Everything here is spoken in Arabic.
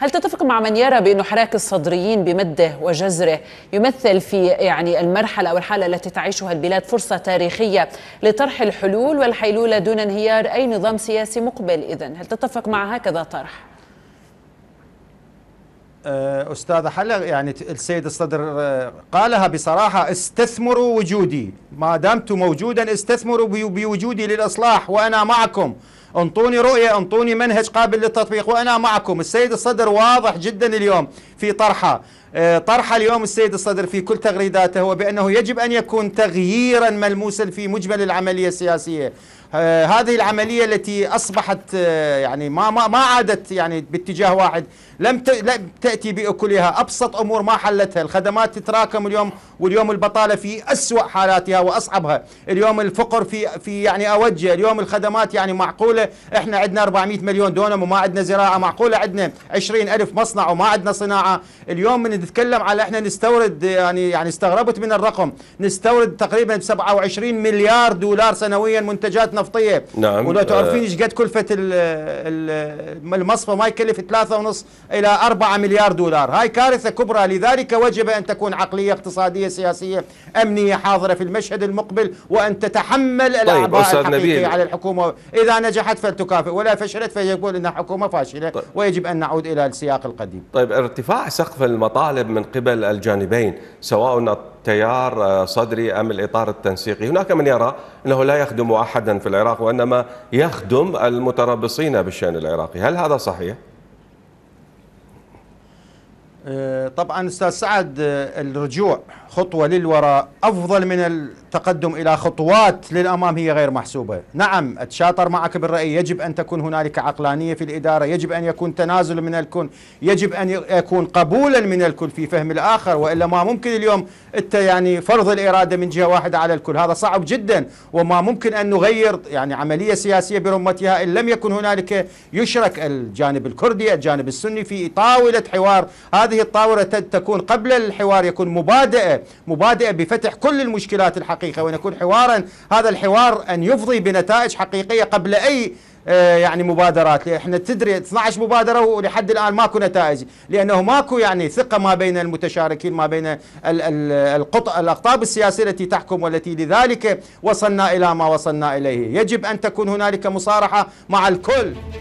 هل تتفق مع من يرى بأن حراك الصدريين بمده وجزره يمثل في يعني المرحلة أو الحالة التي تعيشها البلاد فرصة تاريخية لطرح الحلول والحيلولة دون انهيار أي نظام سياسي مقبل إذن هل تتفق مع هكذا طرح؟ أه، أستاذ حلا يعني السيد الصدر أه، قالها بصراحة استثمروا وجودي ما دمت موجودا استثمروا بوجودي للإصلاح وأنا معكم انطوني رؤية انطوني منهج قابل للتطبيق وأنا معكم السيد الصدر واضح جدا اليوم في طرحه آه، طرح اليوم السيد الصدر في كل تغريداته هو بأنه يجب أن يكون تغييرا ملموسا في مجمل العملية السياسية آه، هذه العملية التي أصبحت آه، يعني ما ما ما عادت يعني باتجاه واحد لم لم تأتي بأكلها أبسط أمور ما حلتها الخدمات تتراكم اليوم واليوم البطالة في أسوأ حالاتها وأصعبها اليوم الفقر في في يعني أوجه اليوم الخدمات يعني معقولة إحنا عندنا 400 مليون دونم وما عندنا زراعة معقولة عندنا 20 ألف مصنع وما عندنا صناعة اليوم من نتكلم على احنا نستورد يعني يعني استغربت من الرقم نستورد تقريبا 27 مليار دولار سنويا منتجات نفطيه نعم ولو تعرفين آه. ايش قد كلفه المصفى ما يكلف 3.5 الى 4 مليار دولار هاي كارثه كبرى لذلك وجب ان تكون عقليه اقتصاديه سياسيه امنيه حاضره في المشهد المقبل وان تتحمل طيب الاعباء الحقيقيه على الحكومه اذا نجحت فلتكافئ ولا فشلت فيقول انها حكومه فاشله طيب ويجب ان نعود الى السياق القديم طيب ارتفاع سقف المطار مطالب من قبل الجانبين سواء التيار آه، صدري أم الإطار التنسيقي هناك من يرى أنه لا يخدم أحدا في العراق وإنما يخدم المتربصين بالشأن العراقي هل هذا صحيح؟ آه، طبعا استاذ سعد آه، الرجوع خطوه للوراء افضل من التقدم الى خطوات للامام هي غير محسوبه، نعم اتشاطر معك بالراي يجب ان تكون هنالك عقلانيه في الاداره، يجب ان يكون تنازل من الكل، يجب ان يكون قبولا من الكل في فهم الاخر والا ما ممكن اليوم انت يعني فرض الاراده من جهه واحده على الكل، هذا صعب جدا وما ممكن ان نغير يعني عمليه سياسيه برمتها ان لم يكن هنالك يشرك الجانب الكردي، الجانب السني في طاوله حوار، هذا هذه الطاولة تكون قبل الحوار يكون مبادئة مبادئة بفتح كل المشكلات الحقيقة وأن يكون حوارا هذا الحوار أن يفضي بنتائج حقيقية قبل أي آه، يعني مبادرات احنا تدري 12 مبادره ولحد الان ماكو نتائج لانه ماكو يعني ثقه ما بين المتشاركين ما بين القط الاقطاب السياسيه التي تحكم والتي لذلك وصلنا الى ما وصلنا اليه يجب ان تكون هنالك مصارحه مع الكل